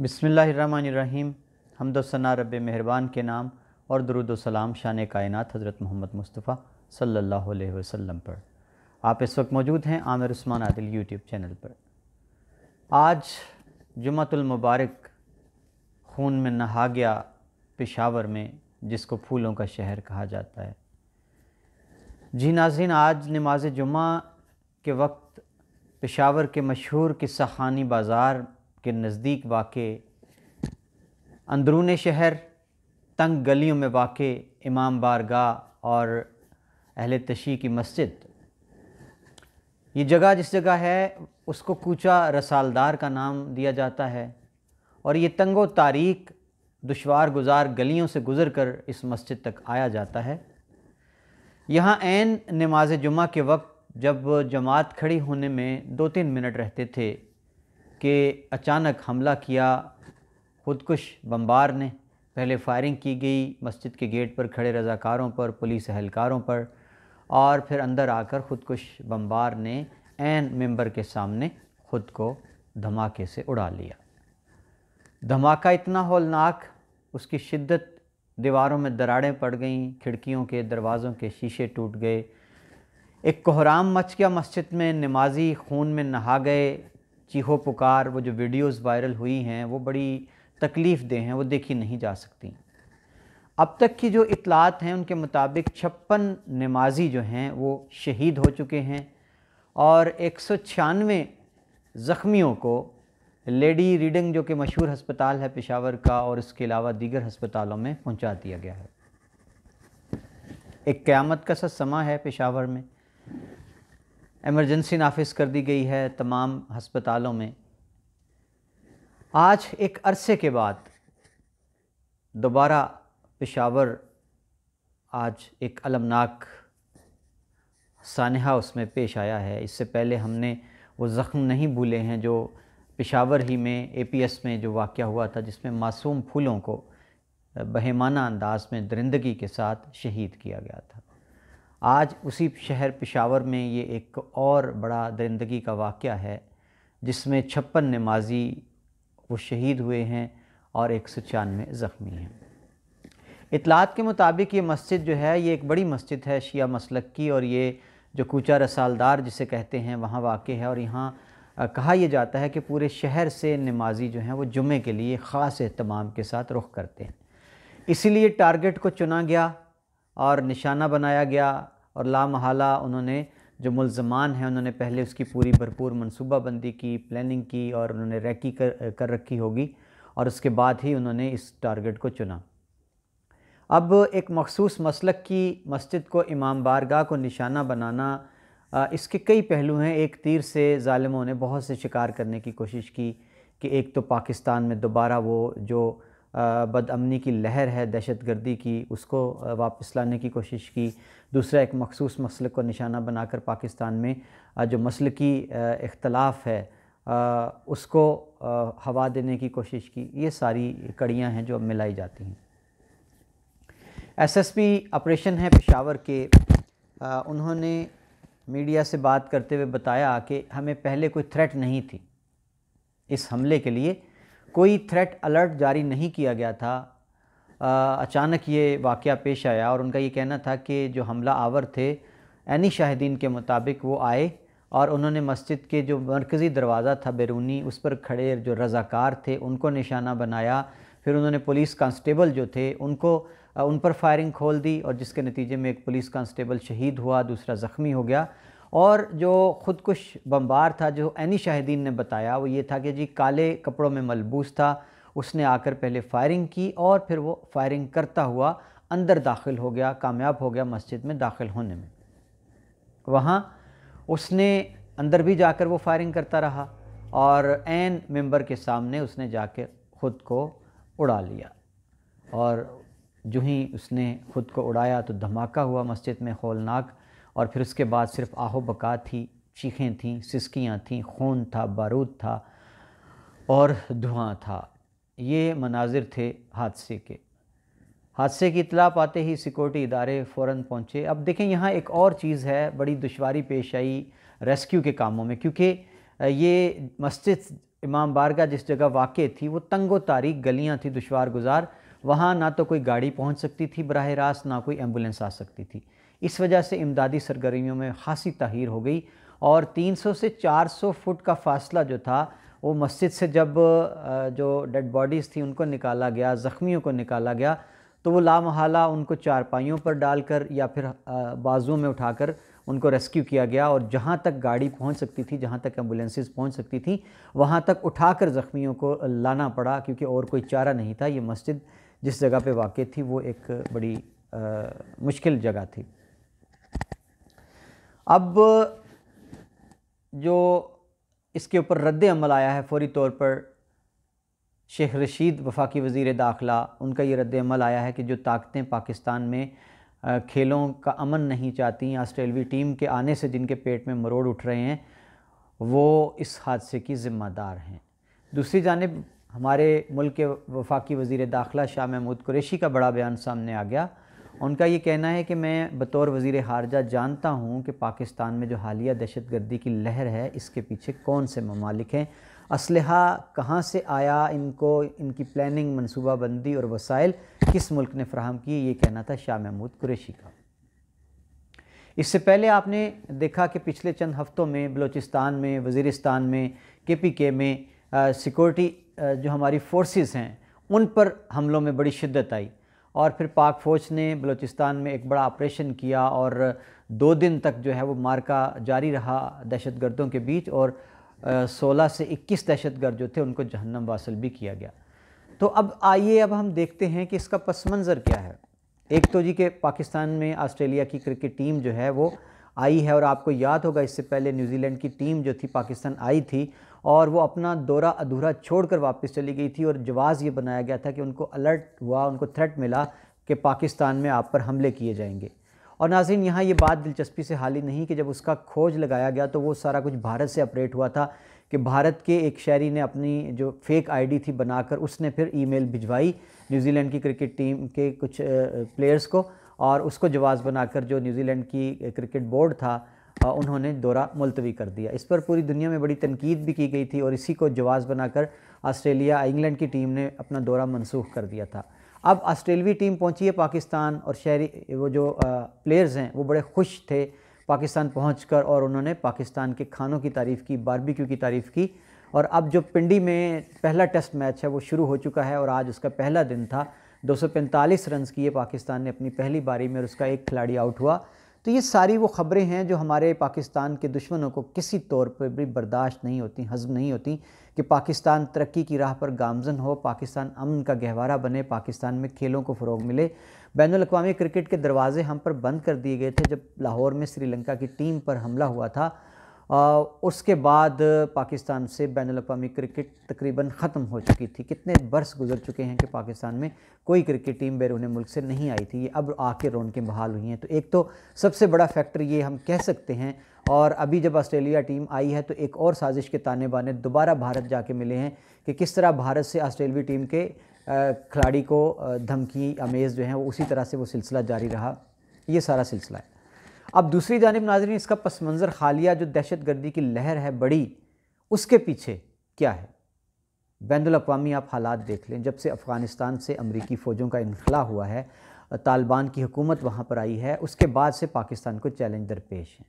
बसमीम हमदोसना रब मेहरबान के नाम और दरुदोसलाम शान कायनत हज़रत मोहम्मद मुस्तफ़ा अलैहि वसल्लम पर आप इस वक्त मौजूद हैं आमिर उस्मान आदिल यूट्यूब चैनल पर आज मुबारक खून में नहा गया पेशावर में जिसको फूलों का शहर कहा जाता है जी नाजिन आज नमाज जुमा के वक्त पेशावर के मशहूर किस्सा बाज़ार के नज़दीक वाक़ अंदरून शहर तंग गलियों में वाक़ इमाम बारगाह और अहल तशी की मस्जिद ये जगह जिस जगह है उसको कूचा रसालदार का नाम दिया जाता है और ये तंगो तारीख दुशवार गुजार गलियों से गुज़र कर इस मस्जिद तक आया जाता है यहाँ ऐन नमाज जुमा के वक्त जब जमात खड़ी होने में दो तीन मिनट रहते थे कि अचानक हमला किया खुदकुश बम्बार ने पहले फायरिंग की गई मस्जिद के गेट पर खड़े रज़ाकारों पर पुलिस अहलकारों पर और फिर अंदर आकर ख़ुदकुश बम्बार ने एन मेंबर के सामने ख़ुद को धमाके से उड़ा लिया धमाका इतना हौलनाक उसकी शिद्दत दीवारों में दरारें पड़ गईं खिड़कियों के दरवाज़ों के शीशे टूट गए एक कोहराम मच गया मस्जिद में नमाजी खून में नहा गए चीहो पुकार वो जो वीडियोस वायरल हुई हैं वो बड़ी तकलीफ़ दे हैं वो देखी नहीं जा सकती अब तक की जो इतलात हैं उनके मुताबिक छप्पन नमाजी जो हैं वो शहीद हो चुके हैं और एक सौ छियानवे ज़ख्मियों को लेडी रीडिंग जो कि मशहूर हस्पताल है पेशावर का और इसके अलावा दीगर हस्पतालों में पहुंचा दिया गया है एक क़्यामत का सा समा है पेशावर में एमरजेंसी नाफिज कर दी गई है तमाम हस्पतालों में आज एक अरसे के बाद दोबारा पेशावर आज एक अलमनाक सानहा उसमें पेश आया है इससे पहले हमने वो ज़ख्म नहीं भूले हैं जो पेशावर ही में एपीएस में जो वाक़ हुआ था जिसमें मासूम फूलों को बहेमाना अंदाज में दरिंदगी के साथ शहीद किया गया था आज उसी शहर पिशावर में ये एक और बड़ा दरिंदगी का वाक़ है जिसमें छप्पन नमाजी वो शहीद हुए हैं और एक सौ छियानवे ज़ख्मी हैं इतलात के मुताबिक ये मस्जिद जो है ये एक बड़ी मस्जिद है शिया मसलक की और ये जो कूचा रसालदार जिसे कहते हैं वहाँ वाक़ है और यहाँ कहा यह जाता है कि पूरे शहर से नमाजी जो हैं वो जुमे के लिए ख़ास अहतमाम के साथ रुख करते हैं इसीलिए टारगेट को चुना गया और निशाना बनाया गया और लामहला उन्होंने जो मुलजमान हैं उन्होंने पहले उसकी पूरी भरपूर मनसूबाबंदी की प्लानिंग की और उन्होंने रैकी कर कर रखी होगी और उसके बाद ही उन्होंने इस टारगेट को चुना अब एक मखसूस मसलक की मस्जिद को इमाम बारगाह को निशाना बनाना इसके कई पहलू हैं एक तीर से ालमों ने बहुत से शिकार करने की कोशिश की कि एक तो पाकिस्तान में दोबारा वो जो बदअमनी की लहर है दहशत गर्दी की उसको वापस लाने की कोशिश की दूसरा एक मखसूस मसल को निशाना बनाकर पाकिस्तान में जो मसल की इख्तलाफ है उसको हवा देने की कोशिश की ये सारी कड़ियाँ हैं जो अब मिलाई जाती हैं एसएसपी ऑपरेशन है पेशावर के उन्होंने मीडिया से बात करते हुए बताया कि हमें पहले कोई थ्रेट नहीं थी इस हमले के लिए कोई थ्रेट अलर्ट जारी नहीं किया गया था आ, अचानक ये वाक़ पेश आया और उनका ये कहना था कि जो हमला आवर थे एनी शाहिदीन के मुताबिक वो आए और उन्होंने मस्जिद के जो मरकज़ी दरवाज़ा था बैरूनी उस पर खड़े जो रज़ाकार थे उनको निशाना बनाया फिर उन्होंने पुलिस कांस्टेबल जो थे उनको उन पर फायरिंग खोल दी और जिसके नतीजे में एक पुलिस कांस्टेबल शहीद हुआ दूसरा ज़ख्मी हो गया और जो ख़ुदकुश बम्बार था जो एनी शाहिदीन ने बताया वो ये था कि जी काले कपड़ों में मलबूस था उसने आकर पहले फायरिंग की और फिर वो फायरिंग करता हुआ अंदर दाखिल हो गया कामयाब हो गया मस्जिद में दाखिल होने में वहाँ उसने अंदर भी जाकर वो फायरिंग करता रहा और एन मेंबर के सामने उसने जाकर ख़ुद को उड़ा लिया और जो ही उसने ख़ुद को उड़ाया तो धमाका हुआ मस्जिद में होलनाक और फिर उसके बाद सिर्फ आहो बका थी चीखें थीं सिसकियाँ थीं खून था बारूद था और धुआं था ये मनाजिर थे हादसे के हादसे की इतला पाते ही सिक्योरिटी इदारे फ़ौर पहुँचे अब देखें यहाँ एक और चीज़ है बड़ी दुशारी पेश आई रेस्क्यू के कामों में क्योंकि ये मस्जिद इमाम बारगा जिस जगह वाक़ थी वो तंगो तारीख गलियाँ थी दुशवार गुजार वहाँ ना तो कोई गाड़ी पहुँच सकती थी बरह रास्त ना कोई एम्बुलेंस आ सकती थी इस वजह से इमदादी सरगर्मियों में खासी तहिर हो गई और 300 से 400 फुट का फासला जो था वो मस्जिद से जब जो डेड बॉडीज़ थी उनको निकाला गया ज़ख्मियों को निकाला गया तो वो लामहला उनको चारपाइयों पर डालकर या फिर बाजुओं में उठाकर उनको रेस्क्यू किया गया और जहाँ तक गाड़ी पहुँच सकती थी जहाँ तक एम्बुलेंसेज पहुँच सकती थी वहाँ तक उठाकर ज़ख्मियों को लाना पड़ा क्योंकि और कोई चारा नहीं था ये मस्जिद जिस जगह पे वाक़ थी वो एक बड़ी आ, मुश्किल जगह थी अब जो इसके ऊपर रद्द अमल आया है फौरी तौर पर शेख रशीद वफाकी वज़ी दाखिला उनका ये रद्द अमल आया है कि जो ताकतें पाकिस्तान में खेलों का अमन नहीं चाहती ऑस्ट्रेलवी टीम के आने से जिनके पेट में मरोड़ उठ रहे हैं वो इस हादसे की ज़िम्मेदार हैं दूसरी जानब हमारे मुल्क के वफाकी वज़ी दाखिला शाह महमूद कुरेशी का बड़ा बयान सामने आ गया उनका ये कहना है कि मैं बतौर वज़ी हारजा जानता हूँ कि पाकिस्तान में जो हालिया दहशत गर्दी की लहर है इसके पीछे कौन से ममालिक हैं इसल कहाँ से आया इनको इनकी प्लानिंग मनसूबाबंदी और वसाइल किस मुल्क ने फ्राहम की ये कहना था शाह महमूद कुरेशी का इससे पहले आपने देखा कि पिछले चंद हफ़्तों में बलूचिस्तान में वज़ीस्तान में के पी के में सिक्योरिटी जो हमारी फोर्सेस हैं उन पर हमलों में बड़ी शिद्दत आई और फिर पाक फ़ौज ने बलूचिस्तान में एक बड़ा ऑपरेशन किया और दो दिन तक जो है वो मार्का जारी रहा दहशत गर्दों के बीच और सोलह से इक्कीस दहशत गर्द जो थे उनको जहन्नम वासल भी किया गया तो अब आइए अब हम देखते हैं कि इसका पस मंज़र क्या है एक तो जी के पाकिस्तान में ऑस्ट्रेलिया की क्रिकेट टीम जो है वो आई है और आपको याद होगा इससे पहले न्यूजीलैंड की टीम जो थी पाकिस्तान आई थी और वो अपना दौरा अधूरा छोड़कर वापस चली गई थी और जवाज़ ये बनाया गया था कि उनको अलर्ट हुआ उनको थ्रेट मिला कि पाकिस्तान में आप पर हमले किए जाएंगे और नाजिन यहाँ ये बात दिलचस्पी से हाली नहीं कि जब उसका खोज लगाया गया तो वो सारा कुछ भारत से अपरेट हुआ था कि भारत के एक शहरी ने अपनी जो फेक आईडी थी बनाकर उसने फिर ईमेल भिजवाई न्यूजीलैंड की क्रिकेट टीम के कुछ प्लेयर्स को और उसको जवाब बनाकर जो न्यूजीलैंड की क्रिकेट बोर्ड था उन्होंने दौरा मुलतवी कर दिया इस पर पूरी दुनिया में बड़ी तनकीद भी की गई थी और इसी को जवाब बनाकर ऑस्ट्रेलिया इंग्लैंड की टीम ने अपना दौरा मनसूख कर दिया था अब ऑस्ट्रेलवी टीम पहुंची है पाकिस्तान और शहरी वो जो प्लेयर्स हैं वो बड़े खुश थे पाकिस्तान कर और उन्होंने पाकिस्तान के खानों की तारीफ़ की बारबिक्यू की तारीफ़ की और अब जो पिंडी में पहला टेस्ट मैच है वो शुरू हो चुका है और आज उसका पहला दिन था 245 रन किए पाकिस्तान ने अपनी पहली बारी में और उसका एक खिलाड़ी आउट हुआ तो ये सारी वो ख़बरें हैं जो हमारे पाकिस्तान के दुश्मनों को किसी तौर पर भी बर्दाश्त नहीं होती हजम नहीं होती कि पाकिस्तान तरक्की की राह पर गामजन हो पाकिस्तान अमन का गहवारा बने पाकिस्तान में खेलों को फ़रोग मिले बैन अवी क्रिकेट के दरवाज़े हम पर बंद कर दिए गए थे जब लाहौर में श्रीलंका की टीम पर हमला हुआ था उसके बाद पाकिस्तान से बैन अवी क्रिकेट तकरीबन ख़त्म हो चुकी थी कितने बरस गुजर चुके हैं कि पाकिस्तान में कोई क्रिकेट टीम बैरून मुल्क से नहीं आई थी ये अब आके रोन के बहाल हुई हैं तो एक तो सबसे बड़ा फैक्टर ये हम कह सकते हैं और अभी जब ऑस्ट्रेलिया टीम आई है तो एक और साजिश के ताने बाने दोबारा भारत जाके मिले हैं कि किस तरह भारत से ऑस्ट्रेलवी टीम के खिलाड़ी को धमकी अमेज़ जो है वो उसी तरह से वो सिलसिला जारी रहा ये सारा सिलसिला है अब दूसरी जानब नाजरीन इसका पस मंज़र हालिया जो दहशत गर्दी की लहर है बड़ी उसके पीछे क्या है बैन अवी आप हालात देख लें जब से अफ़गानिस्तान से अमरीकी फ़ौजों का इनखला हुआ है तालिबान की हुकूमत वहाँ पर आई है उसके बाद से पाकिस्तान को चैलेंज दरपेश हैं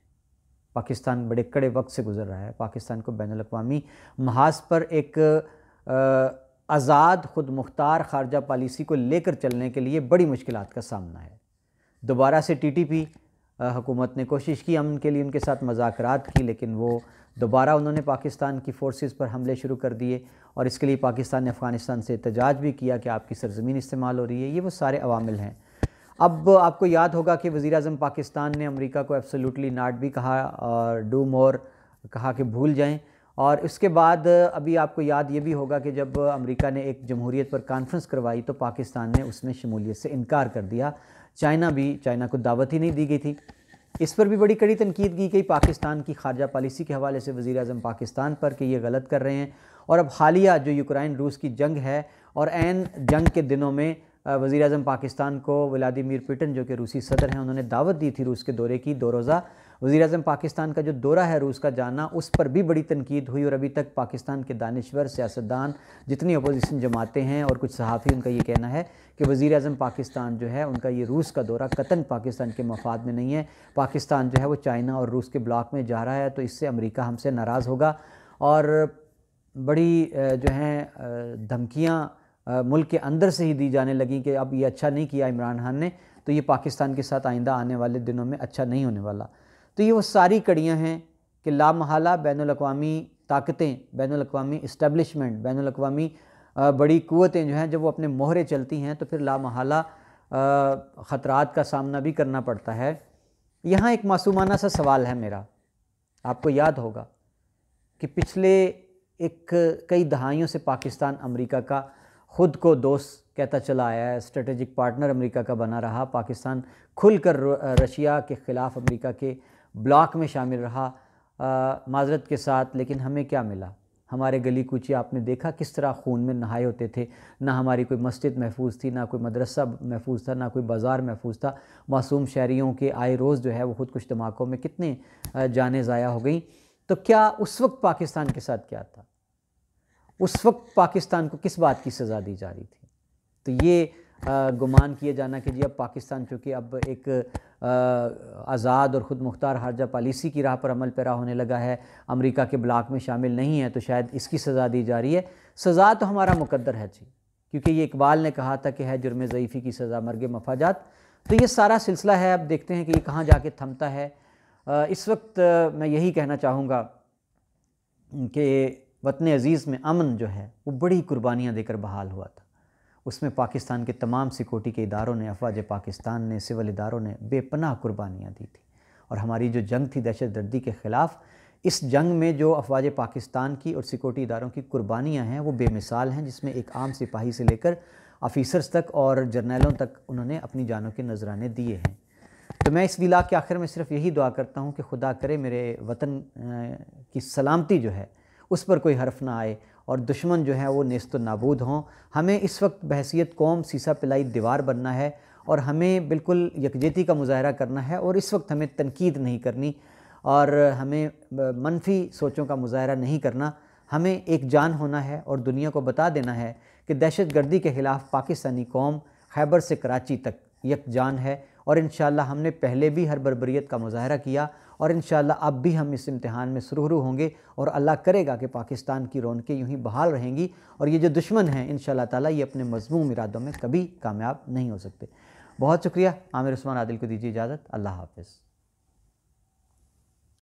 पाकिस्तान बड़े कड़े वक्त से गुजर रहा है पाकिस्तान को बैन अवी महाज पर एक आज़ाद ख़ुद मुख्तार खारजा पॉलिसी को लेकर चलने के लिए बड़ी मुश्किल का सामना है दोबारा से टी टी पी हुकूमत ने कोशिश की अमन के लिए उनके साथ मजाकरात की लेकिन वो दोबारा उन्होंने पाकिस्तान की फ़ोर्सेस पर हमले शुरू कर दिए और इसके लिए पाकिस्तान ने अफ़गानिस्तान से एहतजाज भी किया कि आपकी सरजमीन इस्तेमाल हो रही है ये वो सारे अवामिल हैं अब आपको याद होगा कि वज़ी अजम पाकिस्तान ने अमरीका को एब्सोलूटली नाट भी कहा और डू मोर कहा कि भूल जाएँ और इसके बाद अभी आपको याद ये भी होगा कि जब अमेरिका ने एक जमहूरीत पर कॉन्फ्रेंस करवाई तो पाकिस्तान ने उसमें शमूलियत से इनकार कर दिया चाइना भी चाइना को दावत ही नहीं दी गई थी इस पर भी बड़ी कड़ी तनकीद की गई पाकिस्तान की खारजा पॉलिसी के हवाले से वज़ी अजम पाकिस्तान पर कि ये गलत कर रहे हैं और अब हालिया जो यूक्रेन रूस की जंग है और एन जंग के दिनों में वज़ी अजम पाकिस्तान को व्लादिमिर पिटन जो कि रूसी सदर हैं उन्होंने दावत दी थी रूस के दौरे की दो रोज़ा वज़ी अजम पाकिस्तान का जो दौरा है रूस का जाना उस पर भी बड़ी तनकीद हुई और अभी तक पाकिस्तान के दानश्वर सियासतदान जितनी अपोजिशन जमाते हैं और कुछ सहाफ़ी उनका ये कहना है कि वज़ी अजम पाकिस्तान जो है उनका ये रूस का दौरा कतन पाकिस्तान के मफाद में नहीं है पाकिस्तान जो है वो चाइना और रूस के ब्लॉक में जा रहा है तो इससे अमरीका हमसे नाराज़ होगा और बड़ी जो हैं धमकियाँ मुल्क के अंदर से ही दी जाने लगी कि अब ये अच्छा नहीं किया इमरान खान ने तो ये पाकिस्तान के साथ आइंदा आने वाले दिनों में अच्छा नहीं होने वाला तो ये वो सारी कड़ियाँ हैं कि ला महाला बैन अवी ताकतें बैन अवी इस्टबलिशमेंट बैन अवी बड़ी क़वतें जो हैं जब वो अपने मोहरे चलती हैं तो फिर ला महाला ख़तरात का सामना भी करना पड़ता है यहाँ एक मासूमाना सा सवाल है मेरा आपको याद होगा कि पिछले एक कई दहाइयों से पाकिस्तान अमेरिका का खुद को दोस्त कहता चला आया है स्ट्रेटेजिक पार्टनर अमेरिका का बना रहा पाकिस्तान खुलकर रशिया के ख़िलाफ़ अमेरिका के ब्लॉक में शामिल रहा माजरत के साथ लेकिन हमें क्या मिला हमारे गली कूचे आपने देखा किस तरह खून में नहाए होते थे ना हमारी कोई मस्जिद महफूज थी ना कोई मदरसा महफूज था ना कोई बाज़ार महफूज था मासूम शहरीों के आए रोज़ जो है वो खुद कुछ धमाकों में कितने जाने ज़ाया हो गई तो क्या उस वक्त पाकिस्तान के साथ क्या था उस वक्त पाकिस्तान को किस बात की सज़ा दी जा रही थी तो ये गुमान किया जाना कि जी अब पाकिस्तान चूँकि अब एक आज़ाद और ख़ुद मुख्तार हारजा पॉलिसी की राह पर अमल पैरा होने लगा है अमेरिका के ब्लाक में शामिल नहीं है तो शायद इसकी सज़ा दी जा रही है सज़ा तो हमारा मुकद्दर है जी क्योंकि ये इकबाल ने कहा था कि है जुर्म ज़यीफ़ी की सज़ा मरगे मफाजात तो ये सारा सिलसिला है अब देखते हैं कि ये कहाँ जाके थमता है इस वक्त मैं यही कहना चाहूँगा कि वतन अज़ीज़ में अमन जो है वो बड़ी कुर्बानियाँ देकर बहाल हुआ था उसमें पाकिस्तान के तमाम सिक्योरिटी के इदारों ने अफवाज पाकिस्तान ने सिविल इदारों ने बेपनाह कुर्बानियाँ दी थी और हमारी जो जंग थी दहशत गर्दी के ख़िलाफ़ इस जंग में जो अफवाज पाकिस्तान की और सिक्योरिटी इदारों की कुर्बानियाँ हैं वो बेमिसाल हैं जिसमें एक आम सिपाही से लेकर आफ़िसर्स तक और जर्नैलों तक उन्होंने अपनी जानों के नजराने दिए हैं तो मैं इस विला के आखिर में सिर्फ यही दुआ करता हूँ कि खुदा करे मेरे वतन की सलामती जो है उस पर कोई हरफ ना आए और दुश्मन जो है वो नेस्त नाबूद हों हमें इस वक्त बहसीत कौम सीसा पिलाई दीवार बनना है और हमें बिल्कुल यकजहती का मुजाहरा करना है और इस वक्त हमें तनकीद नहीं करनी और हमें मनफी सोचों का मुजाहरा नहीं करना हमें एक जान होना है और दुनिया को बता देना है कि दहशत गर्दी के ख़िलाफ़ पाकिस्तानी कौम खैबर से कराची तक यकजान है और इन हमने पहले भी हर बरबरीत का मुजाहरा किया और इन अब भी हम इस इम्तहान में सुरहरू होंगे और अल्लाह करेगा कि पाकिस्तान की रौनकें यूँ ही बहाल रहेंगी और ये जो दुश्मन हैं इन ताला ये अपने मजमूम इरादों में कभी कामयाब नहीं हो सकते बहुत शुक्रिया आमिर उस्मान आदिल को दीजिए इजाज़त अल्लाह हाफिज़